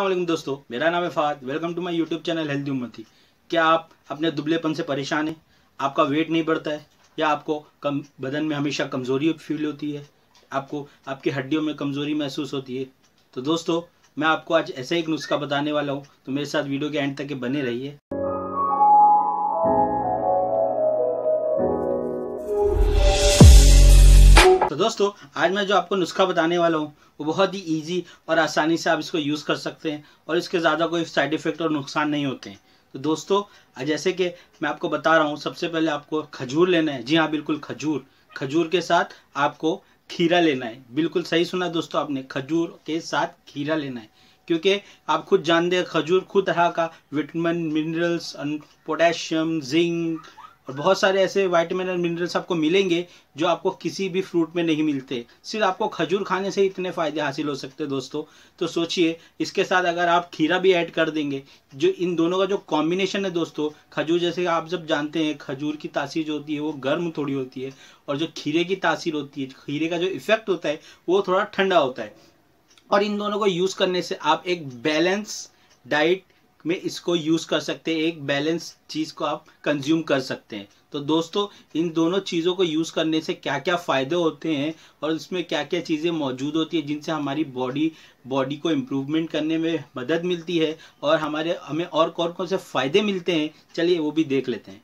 अल्लाम दोस्तों मेरा नाम है फाद welcome to my YouTube channel healthy उम्मती क्या आप अपने दुबलेपन से परेशान हैं आपका वेट नहीं बढ़ता है या आपको कम बदन में हमेशा कमज़ोरी फील होती है आपको आपकी हड्डियों में कमज़ोरी महसूस होती है तो दोस्तों मैं आपको आज ऐसा एक नुस्खा बताने वाला हूँ तो मेरे साथ वीडियो के एंड तक के बने है दोस्तों आज मैं जो आपको नुस्खा बताने वाला हूँ वो बहुत ही ईजी और आसानी से आप इसको यूज़ कर सकते हैं और इसके ज़्यादा कोई साइड इफ़ेक्ट और नुकसान नहीं होते हैं तो दोस्तों जैसे कि मैं आपको बता रहा हूँ सबसे पहले आपको खजूर लेना है जी हाँ बिल्कुल खजूर खजूर के साथ आपको खीरा लेना है बिल्कुल सही सुना दोस्तों आपने खजूर के साथ खीरा लेना है क्योंकि आप खुद जानते हैं खजूर खुद तरह का विटामिन मिनरल्स पोटेशियम जिंक और बहुत सारे ऐसे वाइटामिन और मिनरल्स आपको मिलेंगे जो आपको किसी भी फ्रूट में नहीं मिलते सिर्फ आपको खजूर खाने से इतने फ़ायदे हासिल हो सकते हैं दोस्तों तो सोचिए इसके साथ अगर आप खीरा भी ऐड कर देंगे जो इन दोनों का जो कॉम्बिनेशन है दोस्तों खजूर जैसे आप जब जानते हैं खजूर की तासीर जो होती है वो गर्म थोड़ी होती है और जो खीरे की तासीर होती है खीरे का जो इफेक्ट होता है वो थोड़ा ठंडा होता है और इन दोनों को यूज़ करने से आप एक बैलेंस डाइट में इसको यूज़ कर सकते हैं एक बैलेंस चीज़ को आप कंज्यूम कर सकते हैं तो दोस्तों इन दोनों चीज़ों को यूज़ करने से क्या क्या फ़ायदे होते हैं और इसमें क्या क्या चीज़ें मौजूद होती है जिनसे हमारी बॉडी बॉडी को इम्प्रूवमेंट करने में मदद मिलती है और हमारे हमें और कौन कौन से फ़ायदे मिलते हैं चलिए वो भी देख लेते हैं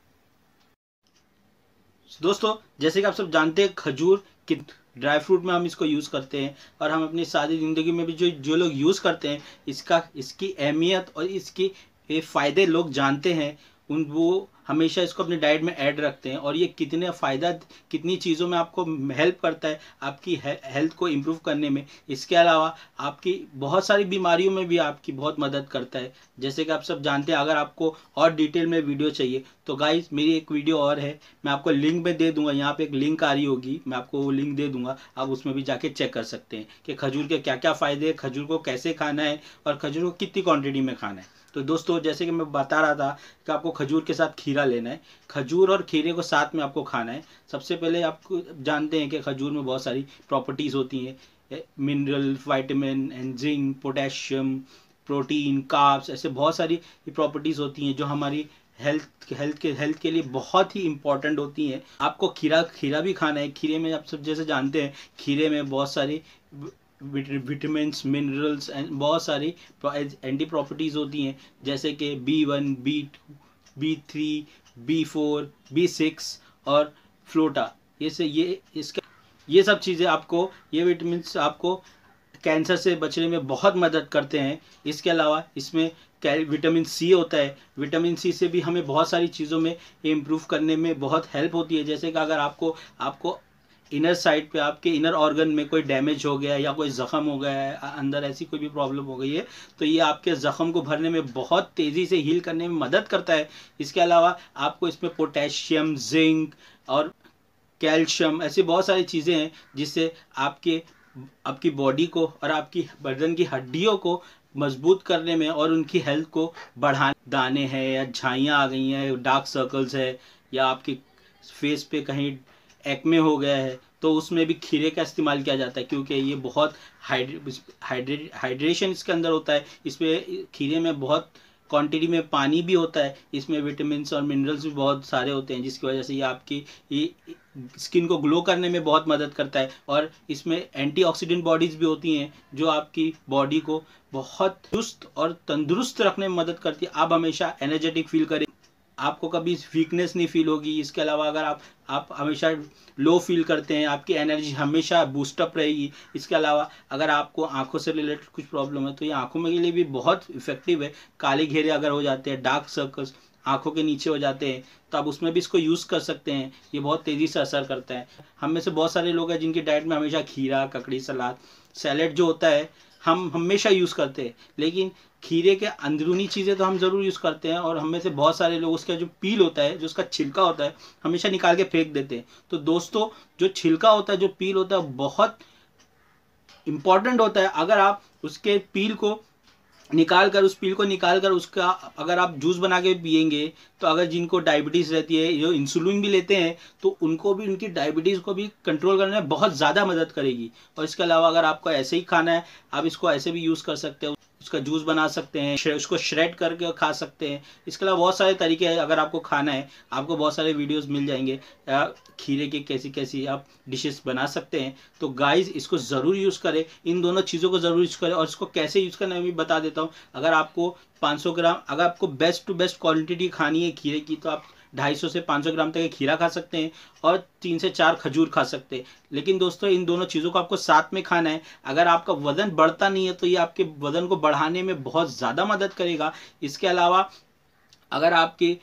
दोस्तों जैसे कि आप सब जानते हैं खजूर कित ड्राई फ्रूट में हम इसको यूज़ करते हैं और हम अपनी सारी ज़िंदगी में भी जो जो लोग यूज़ करते हैं इसका इसकी अहमियत और इसकी फ़ायदे लोग जानते हैं उन वो हमेशा इसको अपनी डाइट में ऐड रखते हैं और ये कितने फ़ायदा कितनी चीज़ों में आपको हेल्प करता है आपकी हेल्थ को इम्प्रूव करने में इसके अलावा आपकी बहुत सारी बीमारियों में भी आपकी बहुत मदद करता है जैसे कि आप सब जानते हैं अगर आपको और डिटेल में वीडियो चाहिए तो गाइज मेरी एक वीडियो और है मैं आपको लिंक में दे दूँगा यहाँ पर एक लिंक आ रही होगी मैं आपको वो लिंक दे दूँगा आप उसमें भी जाके चेक कर सकते हैं कि खजूर के क्या क्या फ़ायदे हैं खजूर को कैसे खाना है और खजूर को कितनी क्वान्टिटी में खाना है तो दोस्तों जैसे कि मैं बता रहा था कि आपको खजूर के साथ खीरा लेना है खजूर और खीरे को साथ में आपको खाना है सबसे पहले आपको जानते हैं कि खजूर में बहुत सारी प्रॉपर्टीज़ होती हैं mineral vitamin and potassium protein काप्स ऐसे बहुत सारी प्रॉपर्टीज़ होती हैं जो हमारी हेल्थ हेल्थ के हेल्थ के लिए बहुत ही इंपॉर्टेंट होती हैं आपको खीरा खीरा भी खाना है खीरे में आप सब जैसे जानते हैं खीरे में बहुत सारी विटामिन मिनरल्स एंड बहुत सारी एंटी प्रॉपर्टीज़ होती हैं जैसे कि B one B two B three B four B six और फ्लोटा ये से ये इसका ये सब चीज़ें आपको ये विटामिन आपको कैंसर से बचने में बहुत मदद करते हैं इसके अलावा इसमें विटामिन सी होता है विटामिन सी से भी हमें बहुत सारी चीज़ों में इम्प्रूव करने में बहुत हेल्प होती है जैसे कि अगर आपको आपको इनर साइड पे आपके इनर ऑर्गन में कोई डैमेज हो गया या कोई ज़ख़म हो गया है अंदर ऐसी कोई भी प्रॉब्लम हो गई है तो ये आपके ज़ख़म को भरने में बहुत तेज़ी से हील करने में मदद करता है इसके अलावा आपको इसमें पोटेशियम जिंक और कैल्शियम ऐसी बहुत सारी चीज़ें हैं जिससे आपके आपकी बॉडी को और आपकी बर्दन की हड्डियों को मजबूत करने में और उनकी हेल्थ को बढ़ा दाने हैं या झाइयाँ आ गई हैं डार्क सर्कल्स है या आपके फेस पे कहीं एक्मे हो गया है तो उसमें भी खीरे का इस्तेमाल किया जाता है क्योंकि ये बहुत हाइड्रे हाइड्रेशन इसके अंदर होता है इसमें खीरे में बहुत क्वांटिटी में पानी भी होता है इसमें विटामिन और मिनरल्स भी बहुत सारे होते हैं जिसकी वजह से ये आपकी ये स्किन को ग्लो करने में बहुत मदद करता है और इसमें एंटीऑक्सीडेंट बॉडीज़ भी होती हैं जो आपकी बॉडी को बहुत चुस्त और तंदुरुस्त रखने में मदद करती है आप हमेशा एनर्जेटिक फील करें आपको कभी वीकनेस नहीं फील होगी इसके अलावा अगर आप आप हमेशा लो फील करते हैं आपकी एनर्जी हमेशा बूस्टअप रहेगी इसके अलावा अगर आपको आंखों से रिलेटेड कुछ प्रॉब्लम है तो ये आंखों में के लिए भी बहुत इफेक्टिव है काले घेरे अगर हो जाते हैं डार्क सर्कल्स आंखों के नीचे हो जाते हैं तो आप उसमें भी इसको यूज़ कर सकते हैं ये बहुत तेज़ी से असर करता है हम में से बहुत सारे लोग हैं जिनकी डाइट में हमेशा खीरा ककड़ी सलाद सैलेड जो होता है हम हमेशा यूज़ करते हैं लेकिन खीरे के अंदरूनी चीज़ें तो हम ज़रूर यूज़ करते हैं और हम में से बहुत सारे लोग उसका जो पील होता है जो उसका छिलका होता है हमेशा निकाल के फेंक देते हैं तो दोस्तों जो छिलका होता है जो पील होता है बहुत इम्पॉर्टेंट होता है अगर आप उसके पील को निकाल कर उस पील को निकाल कर उसका अगर आप जूस बना के पियेंगे तो अगर जिनको डायबिटीज़ रहती है जो इंसुलिन भी लेते हैं तो उनको भी उनकी डायबिटीज़ को भी कंट्रोल करने में बहुत ज़्यादा मदद करेगी और इसके अलावा अगर आपको ऐसे ही खाना है आप इसको ऐसे भी यूज़ कर सकते हो उसका जूस बना सकते हैं उसको श्रेड करके खा सकते हैं इसके अलावा बहुत सारे तरीके हैं अगर आपको खाना है आपको बहुत सारे वीडियोस मिल जाएंगे या खीरे के कैसी कैसी आप डिशेस बना सकते हैं तो गाइस इसको ज़रूर यूज़ करें इन दोनों चीज़ों को ज़रूर यूज़ करें और इसको कैसे यूज़ करना है भी बता देता हूँ अगर आपको पाँच ग्राम अगर आपको बेस्ट टू बेस्ट क्वालिटी खानी है खीरे की तो आप सौ से सौ ग्राम तक खीरा खा सकते हैं और तीन से चार खजूर खा सकते हैं लेकिन दोस्तों इन दोनों चीज़ों को आपको साथ में खाना है अगर आपका वजन बढ़ता नहीं है तो ये आपके वजन को बढ़ाने में बहुत ज़्यादा मदद करेगा इसके अलावा अगर आपके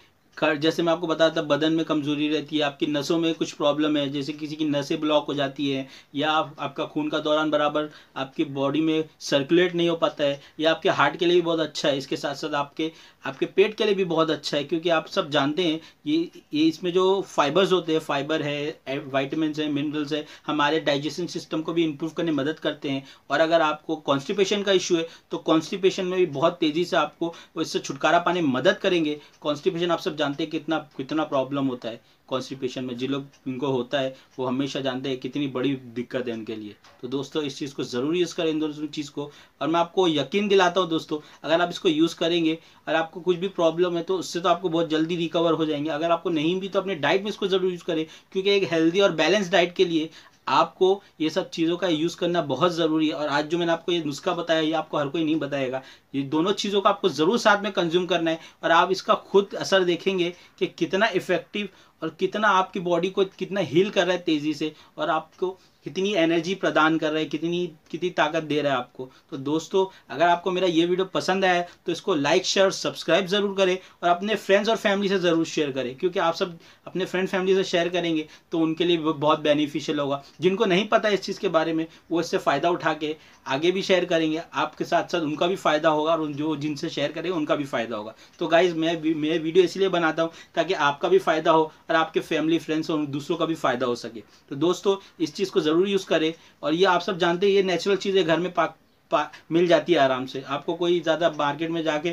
जैसे मैं आपको बताया था बदन में कमजोरी रहती है आपकी नसों में कुछ प्रॉब्लम है जैसे किसी की नसें ब्लॉक हो जाती है या आप, आपका खून का दौरान बराबर आपकी बॉडी में सर्कुलेट नहीं हो पाता है या आपके हार्ट के लिए भी बहुत अच्छा है इसके साथ साथ आपके आपके पेट के लिए भी बहुत अच्छा है क्योंकि आप सब जानते हैं ये ये इसमें जो फाइबर्स होते हैं फाइबर है वाइटमिन है मिनरल्स है हमारे डाइजेशन सिस्टम को भी इम्प्रूव करने मदद करते हैं और अगर आपको कॉन्स्टिपेशन का इशू है तो कॉन्स्टिपेशन में भी बहुत तेज़ी से आपको इससे छुटकारा पाने मदद करेंगे कॉन्स्टिपेशन आप सब जानते हैं कितना कितना प्रॉब्लम होता है कॉन्स्टिपेशन में जिन लोग इनको होता है वो हमेशा जानते हैं कितनी बड़ी दिक्कत है उनके लिए तो दोस्तों इस चीज़ को ज़रूर यूज़ करें इन दोनों चीज़ को और मैं आपको यकीन दिलाता हूँ दोस्तों अगर आप इसको यूज़ करेंगे और आपको कुछ भी प्रॉब्लम है तो उससे तो आपको बहुत जल्दी रिकवर हो जाएंगे अगर आपको नहीं भी तो अपने डाइट में इसको ज़रूर यूज़ करें क्योंकि एक हेल्दी और बैलेंस डाइट के लिए आपको ये सब चीज़ों का यूज़ करना बहुत ज़रूरी है और आज जो मैंने आपको ये नुस्खा बताया ये आपको हर कोई नहीं बताएगा ये दोनों चीज़ों का आपको ज़रूर साथ में कंज्यूम करना है और आप इसका खुद असर देखेंगे कि कितना इफेक्टिव और कितना आपकी बॉडी को कितना हील कर रहा है तेज़ी से और आपको कितनी एनर्जी प्रदान कर रहे हैं कितनी कितनी ताकत दे रहा है आपको तो दोस्तों अगर आपको मेरा ये वीडियो पसंद आया तो इसको लाइक शेयर और सब्सक्राइब ज़रूर करें और अपने फ्रेंड्स और फैमिली से ज़रूर शेयर करें क्योंकि आप सब अपने फ्रेंड फैमिली से शेयर करेंगे तो उनके लिए बहुत बेनिफिशियल होगा जिनको नहीं पता इस चीज़ के बारे में वो इससे फ़ायदा उठा के आगे भी शेयर करेंगे आपके साथ साथ उनका भी फ़ायदा होगा और जो जिनसे शेयर करेंगे उनका भी फ़ायदा होगा तो गाइज़ मैं मैं वीडियो इसलिए बनाता हूँ ताकि आपका भी फ़ायदा हो और आपके फैमिली फ्रेंड्स और दूसरों का भी फ़ायदा हो सके तो दोस्तों इस चीज़ को ज़रूर यूज़ करें और ये आप सब जानते हैं ये नेचुरल चीजें घर में पाक पा, मिल जाती है आराम से आपको कोई ज़्यादा मार्केट में जाके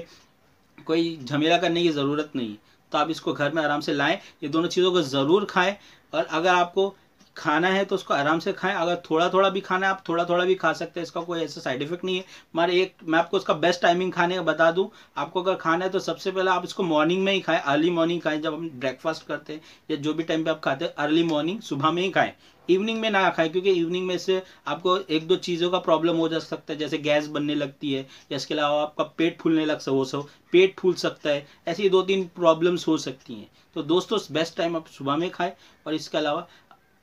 कोई झमेला करने की ज़रूरत नहीं तो आप इसको घर में आराम से लाएं ये दोनों चीज़ों को ज़रूर खाएं और अगर आपको खाना है तो उसको आराम से खाएं अगर थोड़ा थोड़ा भी खाना है आप थोड़ा थोड़ा भी खा सकते हैं इसका कोई ऐसा साइड इफेक्ट नहीं है मगर एक मैं आपको उसका बेस्ट टाइमिंग खाने का बता दूं आपको अगर खाना है तो सबसे पहले आप इसको मॉर्निंग में ही खाएं अर्ली मॉर्निंग खाएं जब हम ब्रेकफास्ट करते हैं या जो भी टाइम पर आप खाते हैं अर्ली मॉर्निंग सुबह में ही खाएं इवनिंग में ना खाएं क्योंकि इवनिंग में से आपको एक दो चीज़ों का प्रॉब्लम हो जा सकता है जैसे गैस बनने लगती है या इसके अलावा आपका पेट फूलने लग सो सो पेट फूल सकता है ऐसी दो तीन प्रॉब्लम्स हो सकती हैं तो दोस्तों बेस्ट टाइम आप सुबह में खाएं और इसके अलावा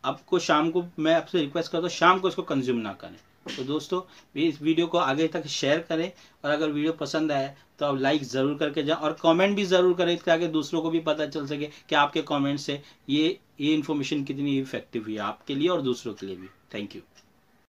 आपको शाम को मैं आपसे रिक्वेस्ट करता हूँ शाम को इसको कंज्यूम ना करें तो दोस्तों इस वीडियो को आगे तक शेयर करें और अगर वीडियो पसंद आए तो आप लाइक ज़रूर करके जाएं और कमेंट भी ज़रूर करें ताकि दूसरों को भी पता चल सके कि आपके कमेंट से ये ये इन्फॉर्मेशन कितनी इफेक्टिव हुई है आपके लिए और दूसरों के लिए भी थैंक यू